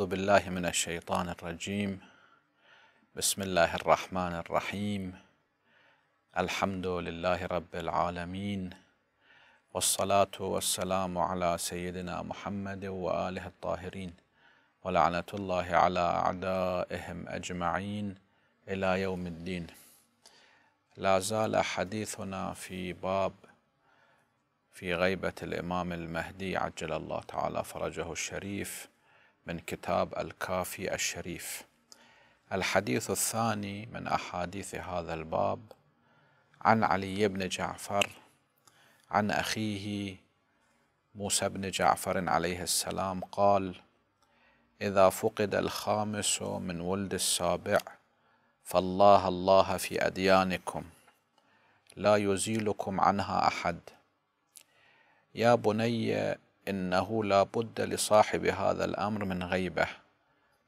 أعوذ بالله من الشيطان الرجيم بسم الله الرحمن الرحيم الحمد لله رب العالمين والصلاة والسلام على سيدنا محمد وآله الطاهرين ولعنة الله على أعدائهم أجمعين إلى يوم الدين لا زال حديثنا في باب في غيبة الإمام المهدي عجل الله تعالى فرجه الشريف من كتاب الكافي الشريف الحديث الثاني من أحاديث هذا الباب عن علي بن جعفر عن أخيه موسى بن جعفر عليه السلام قال إذا فقد الخامس من ولد السابع فالله الله في أديانكم لا يزيلكم عنها أحد يا بني إنه لا بد لصاحب هذا الأمر من غيبه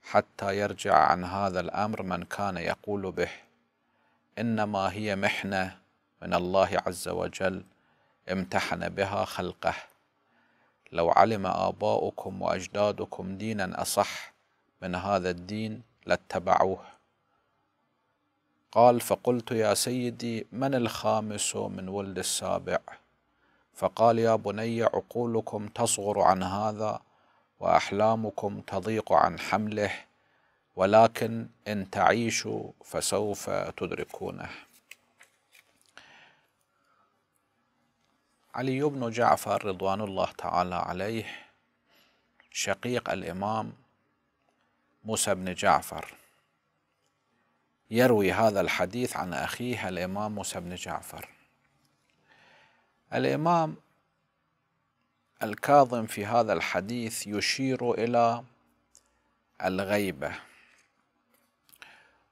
حتى يرجع عن هذا الأمر من كان يقول به إنما هي محنة من الله عز وجل امتحن بها خلقه لو علم آباؤكم وأجدادكم دينا أصح من هذا الدين لاتبعوه قال فقلت يا سيدي من الخامس من ولد السابع فقال يا بني عقولكم تصغر عن هذا واحلامكم تضيق عن حمله ولكن ان تعيشوا فسوف تدركونه علي بن جعفر رضوان الله تعالى عليه شقيق الامام موسى بن جعفر يروي هذا الحديث عن اخيه الامام موسى بن جعفر الإمام الكاظم في هذا الحديث يشير إلى الغيبة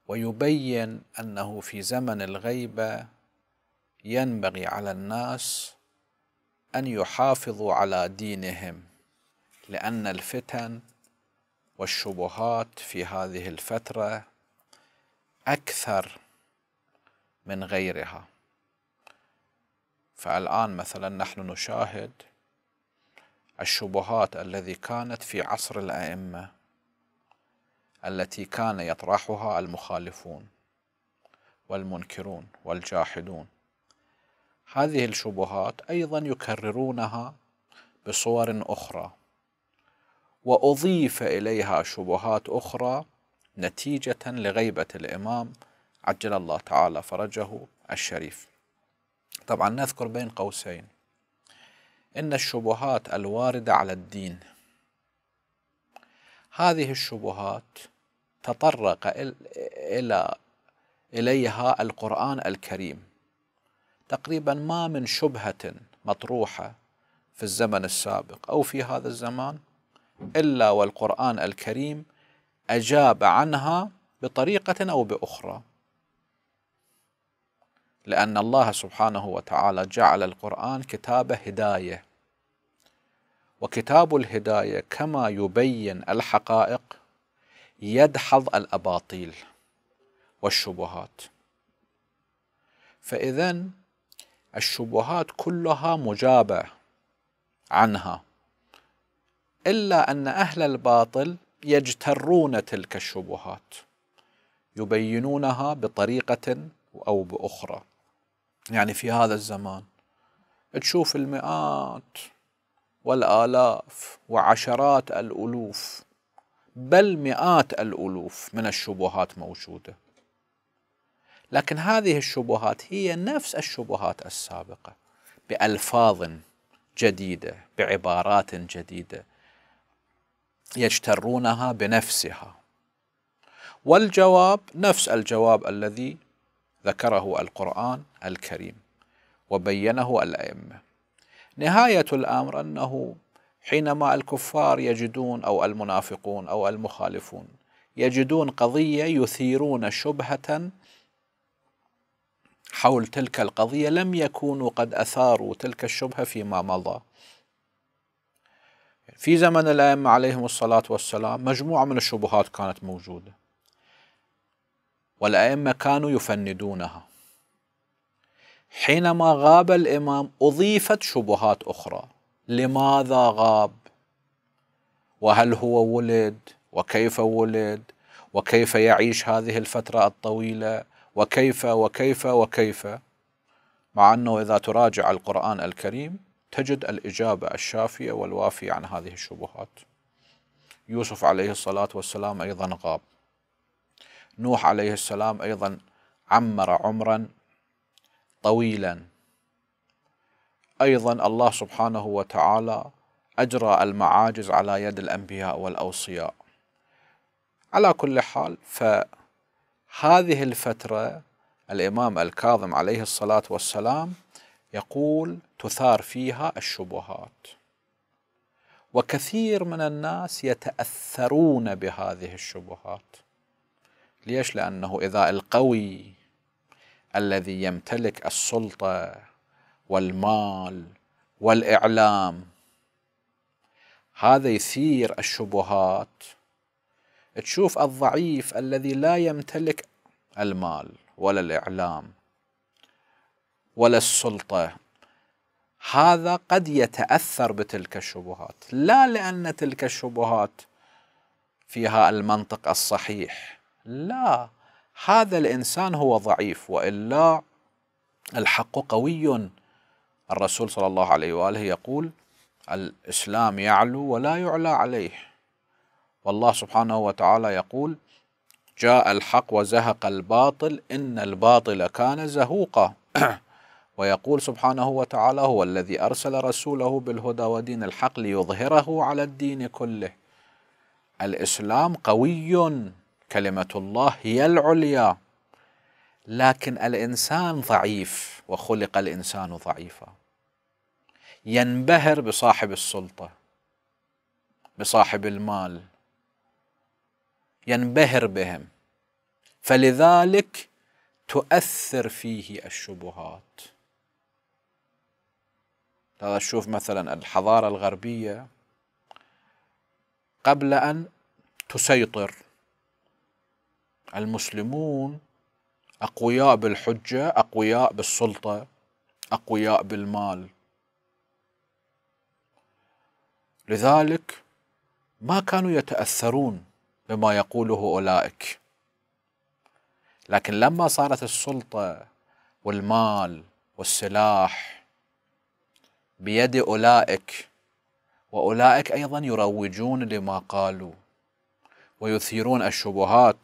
ويبين أنه في زمن الغيبة ينبغي على الناس أن يحافظوا على دينهم لأن الفتن والشبهات في هذه الفترة أكثر من غيرها فالآن مثلا نحن نشاهد الشبهات الذي كانت في عصر الأئمة التي كان يطرحها المخالفون والمنكرون والجاحدون هذه الشبهات أيضا يكررونها بصور أخرى وأضيف إليها شبهات أخرى نتيجة لغيبة الإمام عجل الله تعالى فرجه الشريف طبعا نذكر بين قوسين إن الشبهات الواردة على الدين هذه الشبهات تطرق إلى إليها القرآن الكريم تقريبا ما من شبهة مطروحة في الزمن السابق أو في هذا الزمان إلا والقرآن الكريم أجاب عنها بطريقة أو بأخرى لأن الله سبحانه وتعالى جعل القرآن كتاب هداية وكتاب الهداية كما يبين الحقائق يدحض الأباطيل والشبهات فإذا الشبهات كلها مجابة عنها إلا أن أهل الباطل يجترون تلك الشبهات يبينونها بطريقة أو بأخرى يعني في هذا الزمان تشوف المئات والآلاف وعشرات الألوف بل مئات الألوف من الشبهات موجودة لكن هذه الشبهات هي نفس الشبهات السابقة بألفاظ جديدة بعبارات جديدة يجترونها بنفسها والجواب نفس الجواب الذي ذكره القرآن الكريم وبينه الأئمة نهاية الأمر أنه حينما الكفار يجدون أو المنافقون أو المخالفون يجدون قضية يثيرون شبهة حول تلك القضية لم يكونوا قد أثاروا تلك الشبهة فيما مضى في زمن الأئمة عليهم الصلاة والسلام مجموعة من الشبهات كانت موجودة والأئمة كانوا يفندونها حينما غاب الإمام أضيفت شبهات أخرى لماذا غاب وهل هو ولد وكيف ولد وكيف يعيش هذه الفترة الطويلة وكيف وكيف وكيف مع أنه إذا تراجع القرآن الكريم تجد الإجابة الشافية والوافية عن هذه الشبهات يوسف عليه الصلاة والسلام أيضا غاب نوح عليه السلام أيضا عمر عمرا طويلا أيضا الله سبحانه وتعالى أجرى المعاجز على يد الأنبياء والأوصياء على كل حال فهذه الفترة الإمام الكاظم عليه الصلاة والسلام يقول تثار فيها الشبهات وكثير من الناس يتأثرون بهذه الشبهات ليش لأنه إذا القوي الذي يمتلك السلطة والمال والإعلام هذا يثير الشبهات تشوف الضعيف الذي لا يمتلك المال ولا الإعلام ولا السلطة هذا قد يتأثر بتلك الشبهات لا لأن تلك الشبهات فيها المنطق الصحيح لا هذا الانسان هو ضعيف والا الحق قوي الرسول صلى الله عليه واله يقول الاسلام يعلو ولا يعلى عليه والله سبحانه وتعالى يقول جاء الحق وزهق الباطل ان الباطل كان زهوقا ويقول سبحانه وتعالى هو الذي ارسل رسوله بالهدى ودين الحق ليظهره على الدين كله الاسلام قوي كلمة الله هي العليا لكن الإنسان ضعيف وخلق الإنسان ضعيفا ينبهر بصاحب السلطة بصاحب المال ينبهر بهم فلذلك تؤثر فيه الشبهات هذا تشوف مثلا الحضارة الغربية قبل أن تسيطر المسلمون أقوياء بالحجة أقوياء بالسلطة أقوياء بالمال لذلك ما كانوا يتأثرون بما يقوله أولئك لكن لما صارت السلطة والمال والسلاح بيد أولئك وأولئك أيضا يروجون لما قالوا ويثيرون الشبهات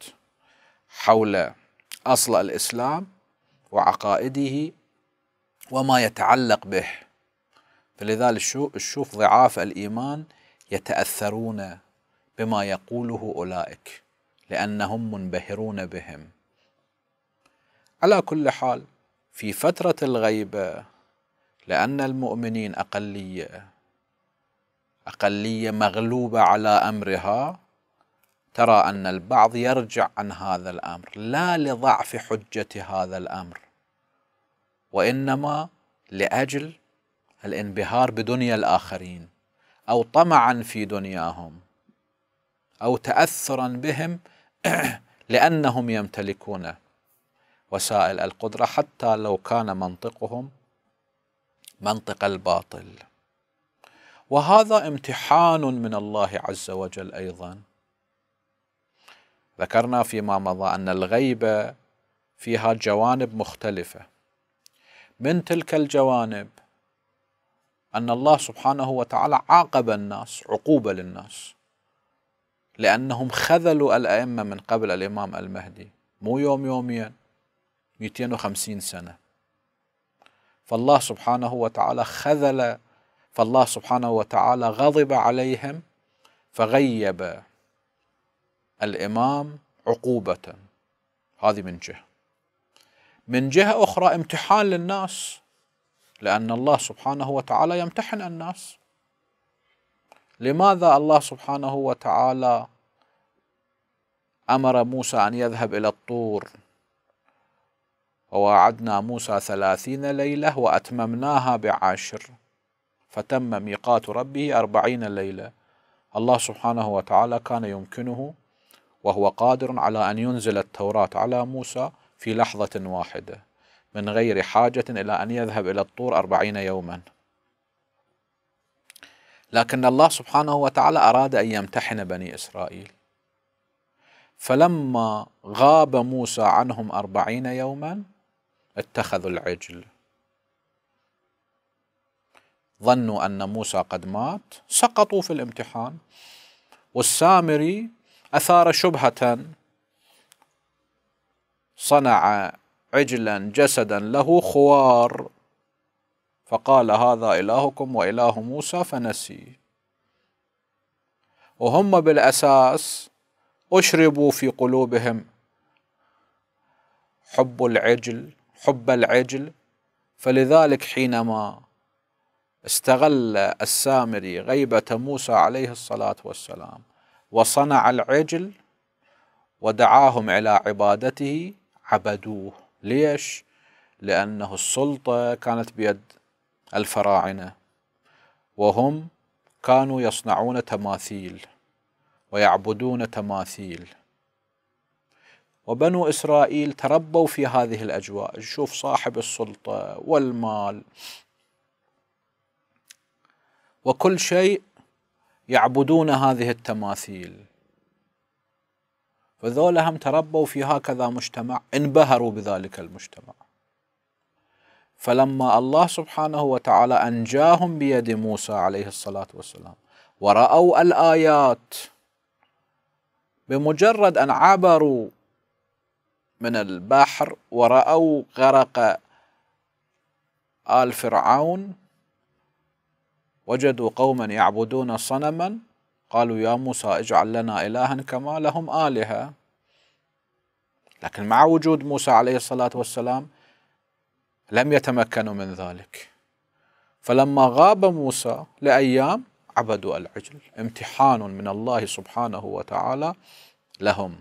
حول اصل الاسلام وعقائده وما يتعلق به فلذلك شوف ضعاف الايمان يتاثرون بما يقوله اولئك لانهم منبهرون بهم على كل حال في فتره الغيبه لان المؤمنين اقليه اقليه مغلوبه على امرها ترى أن البعض يرجع عن هذا الأمر لا لضعف حجة هذا الأمر وإنما لأجل الانبهار بدنيا الآخرين أو طمعا في دنياهم أو تأثرا بهم لأنهم يمتلكون وسائل القدرة حتى لو كان منطقهم منطق الباطل وهذا امتحان من الله عز وجل أيضاً ذكرنا فيما مضى أن الغيبة فيها جوانب مختلفة من تلك الجوانب أن الله سبحانه وتعالى عاقب الناس عقوبة للناس لأنهم خذلوا الأئمة من قبل الإمام المهدي مو يوم يوميا 250 سنة فالله سبحانه وتعالى خذل فالله سبحانه وتعالى غضب عليهم فغيب الإمام عقوبة هذه من جهة من جهة أخرى امتحان للناس لأن الله سبحانه وتعالى يمتحن الناس لماذا الله سبحانه وتعالى أمر موسى أن يذهب إلى الطور ووعدنا موسى ثلاثين ليلة وأتممناها بعشر فتم ميقات ربه أربعين ليلة الله سبحانه وتعالى كان يمكنه وهو قادر على أن ينزل التوراة على موسى في لحظة واحدة من غير حاجة إلى أن يذهب إلى الطور أربعين يوما لكن الله سبحانه وتعالى أراد أن يمتحن بني إسرائيل فلما غاب موسى عنهم أربعين يوما اتخذوا العجل ظنوا أن موسى قد مات سقطوا في الامتحان والسامري أثار شبهة صنع عجلا جسدا له خوار فقال هذا إلهكم وإله موسى فنسي وهم بالأساس أشربوا في قلوبهم حب العجل حب العجل فلذلك حينما استغل السامري غيبة موسى عليه الصلاة والسلام وصنع العجل ودعاهم إلى عبادته عبدوه ليش؟ لأنه السلطة كانت بيد الفراعنة وهم كانوا يصنعون تماثيل ويعبدون تماثيل وبنو إسرائيل تربوا في هذه الأجواء شوف صاحب السلطة والمال وكل شيء يعبدون هذه التماثيل فذولا هم تربوا في هكذا مجتمع انبهروا بذلك المجتمع فلما الله سبحانه وتعالى أنجاهم بيد موسى عليه الصلاة والسلام ورأوا الآيات بمجرد أن عبروا من البحر ورأوا غرق آل فرعون وجدوا قوما يعبدون صنما قالوا يا موسى اجعل لنا إلها كما لهم آلهة لكن مع وجود موسى عليه الصلاة والسلام لم يتمكنوا من ذلك فلما غاب موسى لأيام عبدوا العجل امتحان من الله سبحانه وتعالى لهم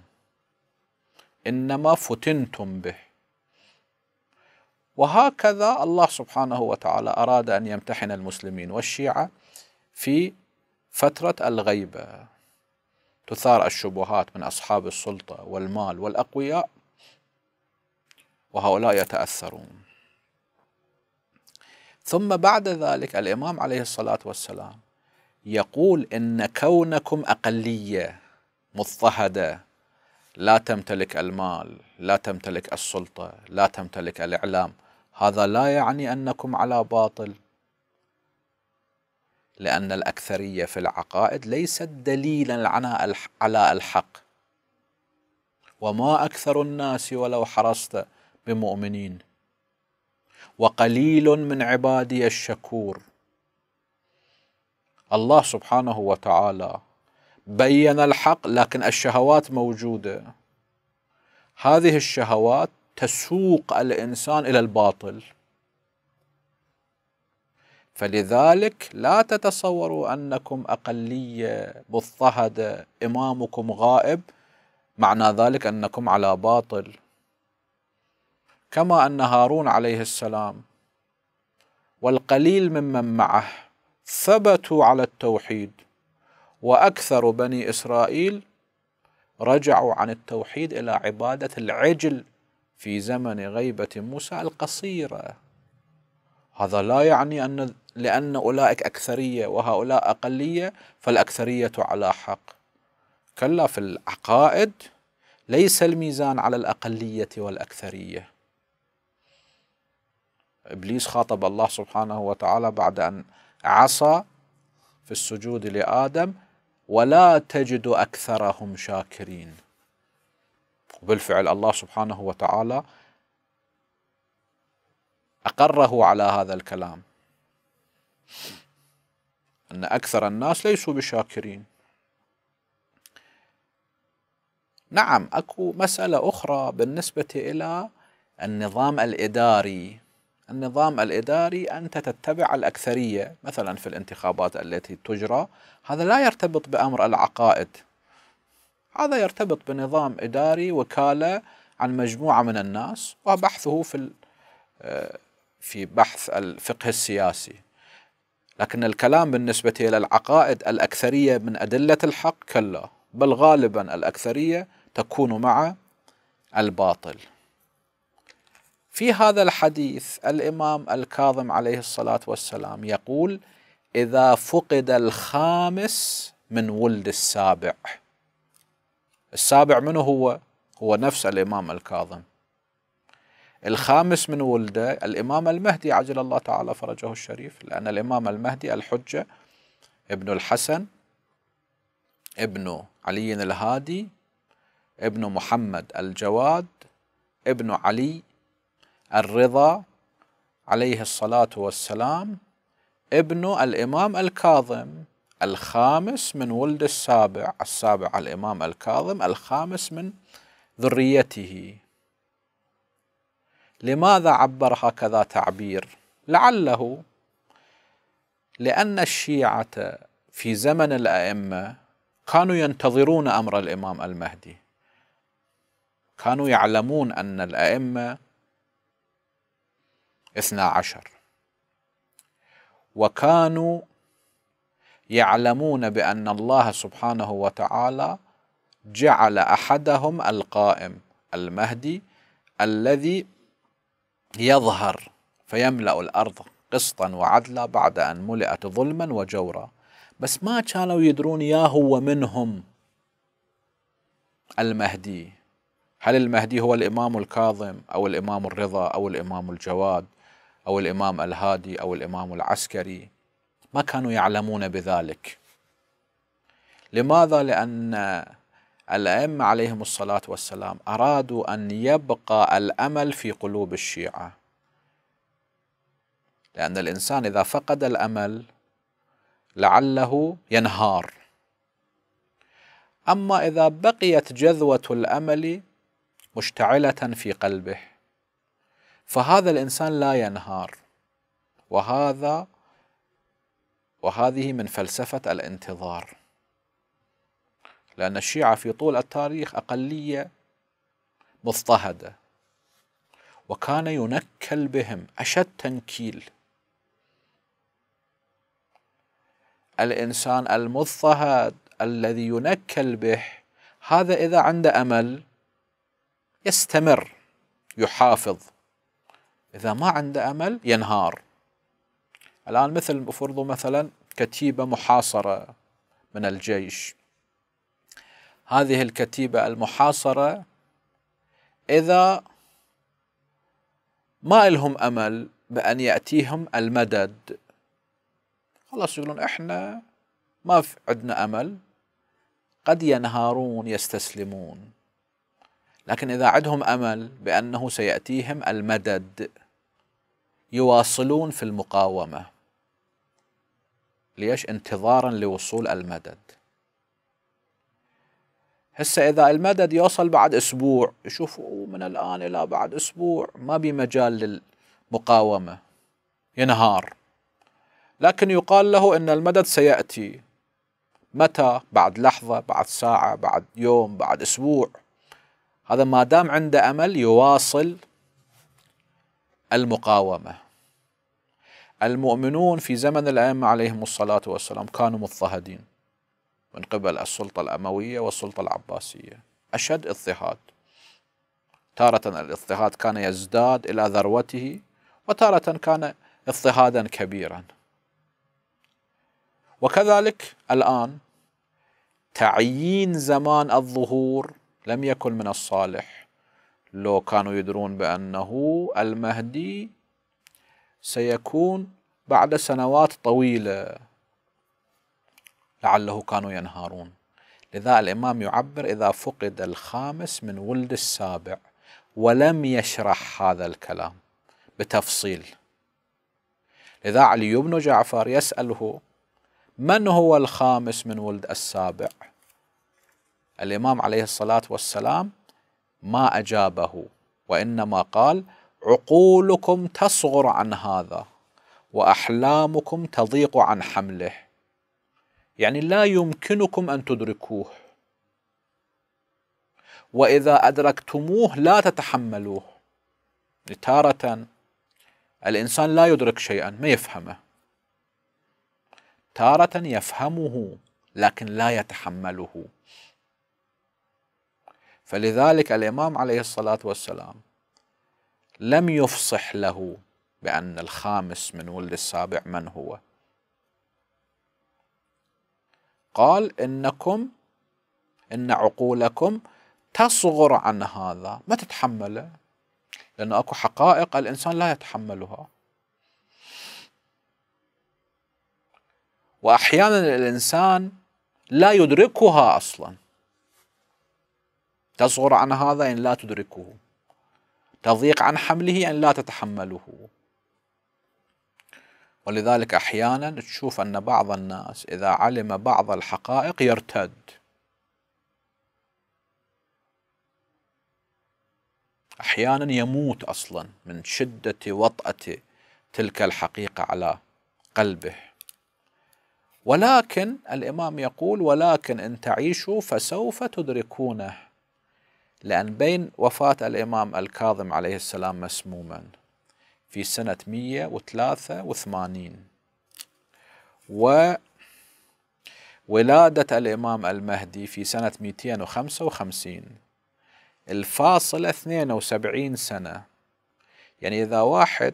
إنما فتنتم به وهكذا الله سبحانه وتعالى أراد أن يمتحن المسلمين والشيعة في فترة الغيبة تثار الشبهات من أصحاب السلطة والمال والأقوياء وهؤلاء يتأثرون ثم بعد ذلك الإمام عليه الصلاة والسلام يقول إن كونكم أقلية مضطهدة لا تمتلك المال لا تمتلك السلطة لا تمتلك الإعلام هذا لا يعني انكم على باطل لان الاكثريه في العقائد ليست دليلا على الحق وما اكثر الناس ولو حرصت بمؤمنين وقليل من عبادي الشكور الله سبحانه وتعالى بين الحق لكن الشهوات موجوده هذه الشهوات تسوق الانسان الى الباطل فلذلك لا تتصوروا انكم اقليه مضطهده امامكم غائب معنى ذلك انكم على باطل كما ان هارون عليه السلام والقليل ممن معه ثبتوا على التوحيد واكثر بني اسرائيل رجعوا عن التوحيد الى عباده العجل في زمن غيبة موسى القصيرة هذا لا يعني أن لأن أولئك أكثرية وهؤلاء أقلية فالأكثرية على حق كلا في العقائد ليس الميزان على الأقلية والأكثرية إبليس خاطب الله سبحانه وتعالى بعد أن عصى في السجود لآدم ولا تجد أكثرهم شاكرين وبالفعل الله سبحانه وتعالى أقره على هذا الكلام أن أكثر الناس ليسوا بشاكرين نعم أكو مسألة أخرى بالنسبة إلى النظام الإداري النظام الإداري أنت تتبع الأكثرية مثلا في الانتخابات التي تجرى هذا لا يرتبط بأمر العقائد هذا يرتبط بنظام إداري وكالة عن مجموعة من الناس وبحثه في آه، في بحث الفقه السياسي لكن الكلام بالنسبة إلى العقائد الأكثرية من أدلة الحق كلا بل غالبا الأكثرية تكون مع الباطل في هذا الحديث الإمام الكاظم عليه الصلاة والسلام يقول إذا فقد الخامس من ولد السابع السابع منو هو؟ هو نفس الإمام الكاظم الخامس من ولده الإمام المهدي عجل الله تعالى فرجه الشريف لأن الإمام المهدي الحجة ابن الحسن ابن علي الهادي ابن محمد الجواد ابن علي الرضا عليه الصلاة والسلام ابن الإمام الكاظم الخامس من ولد السابع السابع الإمام الكاظم الخامس من ذريته لماذا عبر هكذا تعبير لعله لأن الشيعة في زمن الأئمة كانوا ينتظرون أمر الإمام المهدي كانوا يعلمون أن الأئمة اثنا عشر وكانوا يعلمون بان الله سبحانه وتعالى جعل احدهم القائم المهدي الذي يظهر فيملا الارض قسطا وعدلا بعد ان ملئت ظلما وجورا بس ما كانوا يدرون يا هو منهم المهدي هل المهدي هو الامام الكاظم او الامام الرضا او الامام الجواد او الامام الهادي او الامام العسكري ما كانوا يعلمون بذلك لماذا لأن الأئمة عليهم الصلاة والسلام أرادوا أن يبقى الأمل في قلوب الشيعة لأن الإنسان إذا فقد الأمل لعله ينهار أما إذا بقيت جذوة الأمل مشتعلة في قلبه فهذا الإنسان لا ينهار وهذا وهذه من فلسفة الانتظار لأن الشيعة في طول التاريخ أقلية مضطهدة وكان ينكل بهم أشد تنكيل الإنسان المضطهد الذي ينكل به هذا إذا عنده أمل يستمر يحافظ إذا ما عنده أمل ينهار الآن مثل افرضوا مثلا كتيبة محاصرة من الجيش هذه الكتيبة المحاصرة إذا ما لهم أمل بأن يأتيهم المدد خلاص يقولون إحنا ما عندنا أمل قد ينهارون يستسلمون لكن إذا عندهم أمل بأنه سيأتيهم المدد يواصلون في المقاومة ليش انتظارا لوصول المدد هسه إذا المدد يوصل بعد أسبوع يشوفوا من الآن إلى بعد أسبوع ما بي مجال للمقاومة ينهار لكن يقال له أن المدد سيأتي متى بعد لحظة بعد ساعة بعد يوم بعد أسبوع هذا ما دام عنده أمل يواصل المقاومة المؤمنون في زمن الأئمة عليهم الصلاة والسلام كانوا مضطهدين من قبل السلطة الأموية والسلطة العباسية أشد اضطهاد تارة الاضطهاد كان يزداد إلى ذروته وتارة كان اضطهادا كبيرا وكذلك الآن تعيين زمان الظهور لم يكن من الصالح لو كانوا يدرون بأنه المهدي سيكون بعد سنوات طويلة لعله كانوا ينهارون لذا الإمام يعبر إذا فقد الخامس من ولد السابع ولم يشرح هذا الكلام بتفصيل لذا علي بن جعفر يسأله من هو الخامس من ولد السابع الإمام عليه الصلاة والسلام ما أجابه وإنما قال عقولكم تصغر عن هذا واحلامكم تضيق عن حمله يعني لا يمكنكم ان تدركوه واذا ادركتموه لا تتحملوه تاره الانسان لا يدرك شيئا ما يفهمه تاره يفهمه لكن لا يتحمله فلذلك الامام عليه الصلاه والسلام لم يفصح له بأن الخامس من ولد السابع من هو قال إنكم إن عقولكم تصغر عن هذا ما تتحمله لأن أكو حقائق الإنسان لا يتحملها وأحيانا الإنسان لا يدركها أصلا تصغر عن هذا إن يعني لا تدركه تضيق عن حمله أن يعني لا تتحمله ولذلك أحيانا تشوف أن بعض الناس إذا علم بعض الحقائق يرتد أحيانا يموت أصلا من شدة وطأة تلك الحقيقة على قلبه ولكن الإمام يقول ولكن إن تعيشوا فسوف تدركونه لأن بين وفاة الإمام الكاظم عليه السلام مسموما في سنة 183 و ولادة الإمام المهدي في سنة 255 الفاصل 72 سنة يعني إذا واحد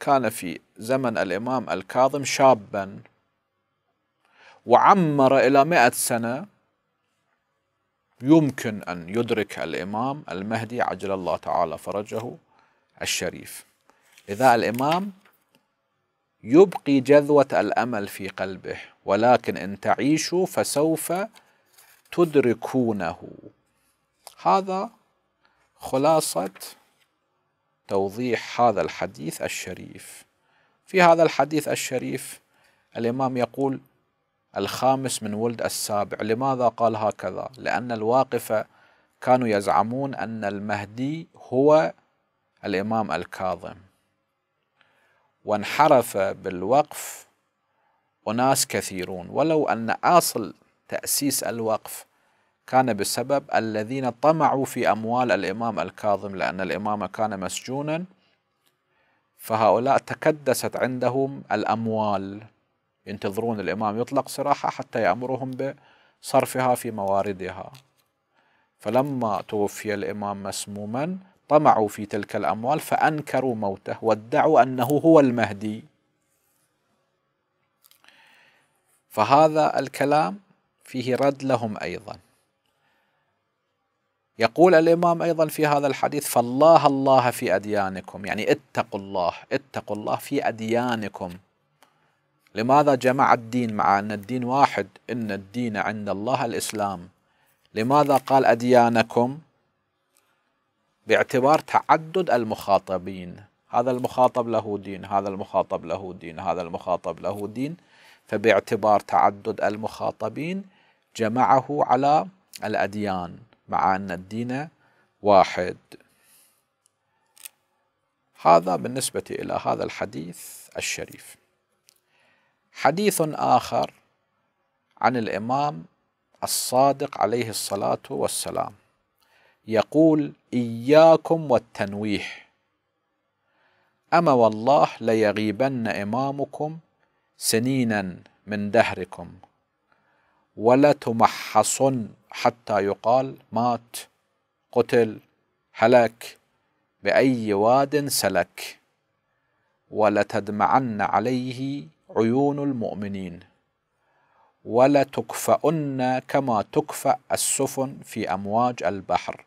كان في زمن الإمام الكاظم شابا وعمر إلى مئة سنة يمكن أن يدرك الإمام المهدي عجل الله تعالى فرجه الشريف إذا الإمام يبقي جذوة الأمل في قلبه ولكن إن تعيشوا فسوف تدركونه هذا خلاصة توضيح هذا الحديث الشريف في هذا الحديث الشريف الإمام يقول الخامس من ولد السابع لماذا قال هكذا لأن الواقفة كانوا يزعمون أن المهدي هو الإمام الكاظم وانحرف بالوقف أناس كثيرون ولو أن أصل تأسيس الوقف كان بسبب الذين طمعوا في أموال الإمام الكاظم لأن الإمام كان مسجونا فهؤلاء تكدست عندهم الأموال ينتظرون الإمام يطلق سراحة حتى يأمرهم بصرفها في مواردها فلما توفي الإمام مسموما طمعوا في تلك الأموال فأنكروا موته وادعوا أنه هو المهدي فهذا الكلام فيه رد لهم أيضا يقول الإمام أيضا في هذا الحديث فالله الله في أديانكم يعني اتقوا الله اتقوا الله في أديانكم لماذا جمع الدين مع أن الدين واحد إن الدين عند الله الإسلام لماذا قال أديانكم باعتبار تعدد المخاطبين هذا المخاطب له دين هذا المخاطب له دين هذا المخاطب له دين فباعتبار تعدد المخاطبين جمعه على الأديان مع أن الدين واحد هذا بالنسبة إلى هذا الحديث الشريف حديث آخر عن الإمام الصادق عليه الصلاة والسلام يقول إياكم والتنويه أما والله ليغيبن إمامكم سنينا من دهركم ولتمحصن حتى يقال مات قتل هلك بأي واد سلك ولتدمعن عليه عيون المؤمنين ولتكفأن كما تكفأ السفن في أمواج البحر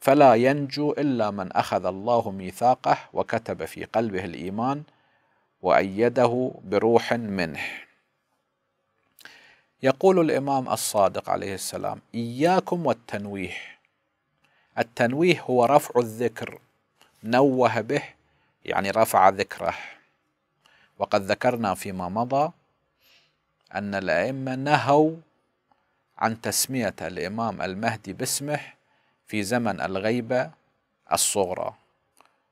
فلا ينجو إلا من أخذ الله ميثاقه وكتب في قلبه الإيمان وأيده بروح منه يقول الإمام الصادق عليه السلام إياكم والتنويه التنويه هو رفع الذكر نوه به يعني رفع ذكره وقد ذكرنا فيما مضى أن الأئمة نهوا عن تسمية الإمام المهدي باسمه في زمن الغيبة الصغرى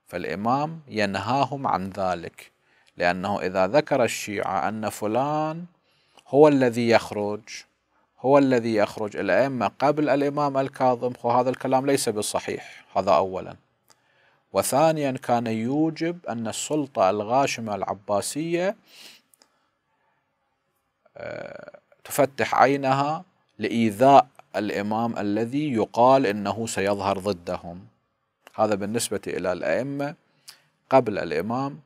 فالإمام ينهاهم عن ذلك لأنه إذا ذكر الشيعة أن فلان هو الذي يخرج هو الذي يخرج الأئمة قبل الإمام الكاظم وهذا الكلام ليس بالصحيح هذا أولاً وثانيا كان يوجب أن السلطة الغاشمة العباسية آه، تفتح عينها لإيذاء الإمام الذي يقال إنه سيظهر ضدهم هذا بالنسبة إلى الأئمة قبل الإمام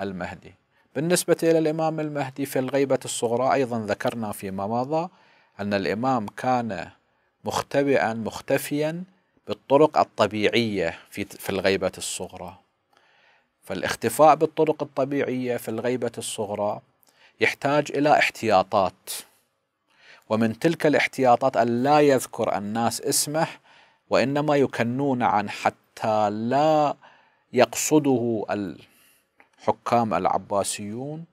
المهدي بالنسبة إلى الإمام المهدي في الغيبة الصغرى أيضا ذكرنا فيما مضى أن الإمام كان مختبئا مختفيا بالطرق الطبيعية في في الغيبة الصغرى فالاختفاء بالطرق الطبيعية في الغيبة الصغرى يحتاج إلى احتياطات ومن تلك الاحتياطات أن لا يذكر الناس اسمه وإنما يكنون عن حتى لا يقصده الحكام العباسيون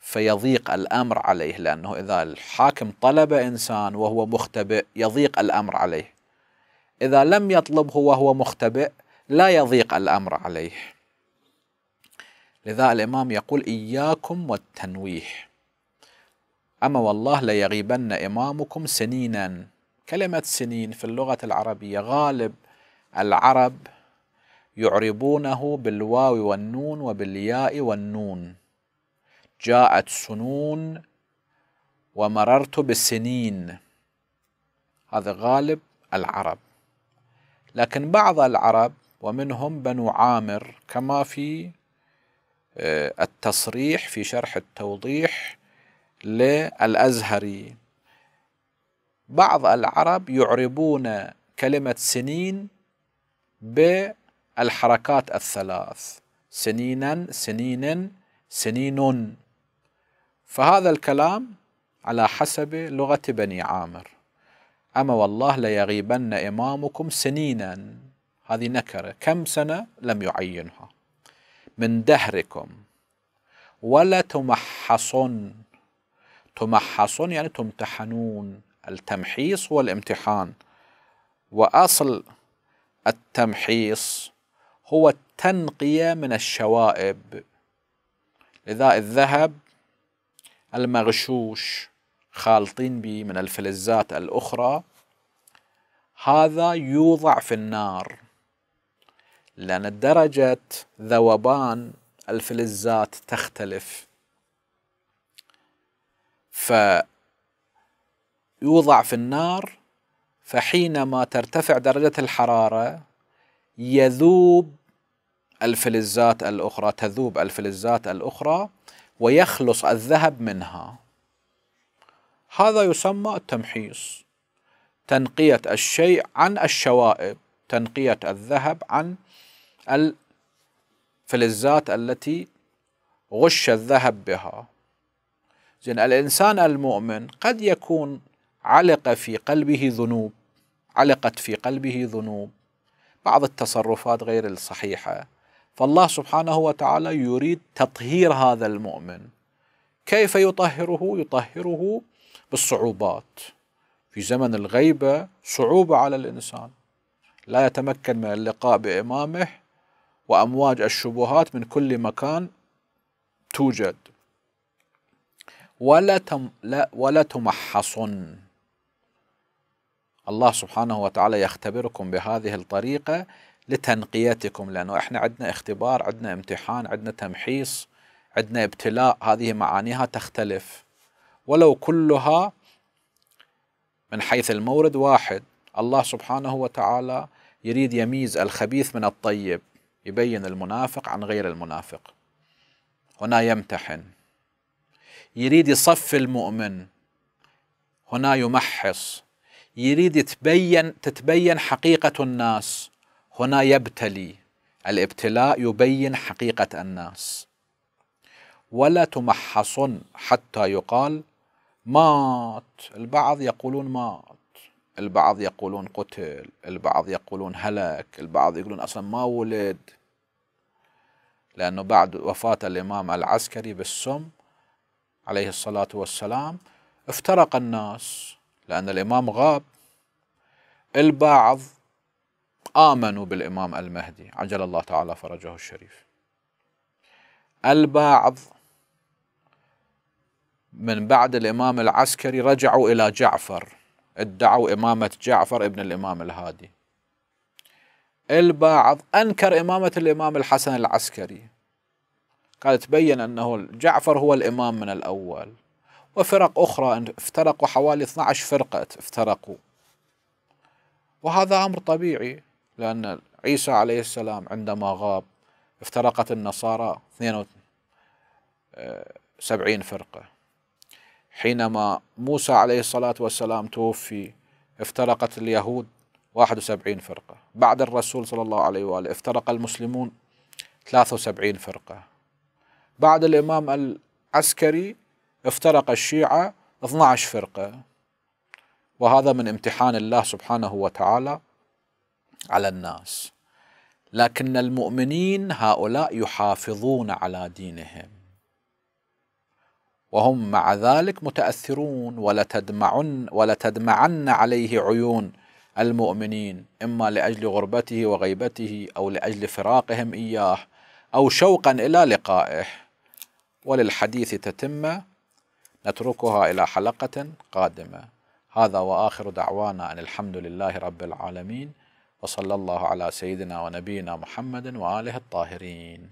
فيضيق الأمر عليه لأنه إذا الحاكم طلب إنسان وهو مختبئ يضيق الأمر عليه إذا لم يطلبه وهو مختبئ لا يضيق الأمر عليه لذا الإمام يقول إياكم والتنويه أما والله ليغيبن إمامكم سنينا كلمة سنين في اللغة العربية غالب العرب يعربونه بالواو والنون وبالياء والنون جاءت سنون ومررت بسنين هذا غالب العرب لكن بعض العرب ومنهم بنو عامر كما في آه، التصريح في شرح التوضيح للأزهري بعض العرب يعربون كلمة سنين بالحركات الثلاث سنينا سنين سنين فهذا الكلام على حسب لغة بني عامر أما والله ليغيبن إمامكم سنينا هذه نكرة كم سنة لم يعينها من دهركم ولا تمحصن تمحصن يعني تمتحنون التمحيص هو الامتحان وأصل التمحيص هو التنقية من الشوائب لذا الذهب المغشوش خالطين به من الفلزات الأخرى هذا يوضع في النار لأن درجة ذوبان الفلزات تختلف فيوضع في النار فحينما ترتفع درجة الحرارة يذوب الفلزات الأخرى تذوب الفلزات الأخرى ويخلص الذهب منها هذا يسمى التمحيص تنقية الشيء عن الشوائب تنقية الذهب عن الفلزات التي غش الذهب بها زين الإنسان المؤمن قد يكون علق في قلبه ذنوب علقت في قلبه ذنوب بعض التصرفات غير الصحيحة فالله سبحانه وتعالى يريد تطهير هذا المؤمن كيف يطهره؟ يطهره بالصعوبات في زمن الغيبة صعوبة على الإنسان لا يتمكن من اللقاء بإمامه وأمواج الشبهات من كل مكان توجد ولا تم لا ولا تمحص الله سبحانه وتعالى يختبركم بهذه الطريقة لتنقيتكم لأنه إحنا عندنا اختبار عندنا امتحان عندنا تمحيص عندنا ابتلاء هذه معانيها تختلف ولو كلها من حيث المورد واحد الله سبحانه وتعالى يريد يميز الخبيث من الطيب يبين المنافق عن غير المنافق هنا يمتحن يريد يصفي المؤمن هنا يمحص يريد يتبين تتبين حقيقة الناس هنا يبتلي الابتلاء يبين حقيقة الناس ولا تمحصن حتى يقال مات البعض يقولون مات البعض يقولون قتل البعض يقولون هلك البعض يقولون أصلا ما ولد لأنه بعد وفاة الإمام العسكري بالسم عليه الصلاة والسلام افترق الناس لأن الإمام غاب البعض آمنوا بالإمام المهدي عجل الله تعالى فرجه الشريف البعض من بعد الإمام العسكري رجعوا إلى جعفر ادعوا إمامة جعفر ابن الإمام الهادي البعض أنكر إمامة الإمام الحسن العسكري قال تبين أنه جعفر هو الإمام من الأول وفرق أخرى افترقوا حوالي 12 فرقة افترقوا وهذا أمر طبيعي لأن عيسى عليه السلام عندما غاب افترقت النصارى 72 آه، فرقه حينما موسى عليه الصلاة والسلام توفي افترقت اليهود 71 فرقة بعد الرسول صلى الله عليه وآله افترق المسلمون 73 فرقة بعد الإمام العسكري افترق الشيعة 12 فرقة وهذا من امتحان الله سبحانه وتعالى على الناس لكن المؤمنين هؤلاء يحافظون على دينهم وهم مع ذلك متأثرون ولتدمعن ولتدمعن عليه عيون المؤمنين إما لأجل غربته وغيبته أو لأجل فراقهم إياه أو شوقا إلى لقائه وللحديث تتمة نتركها إلى حلقة قادمة هذا وآخر دعوانا أن الحمد لله رب العالمين وصلى الله على سيدنا ونبينا محمد وآله الطاهرين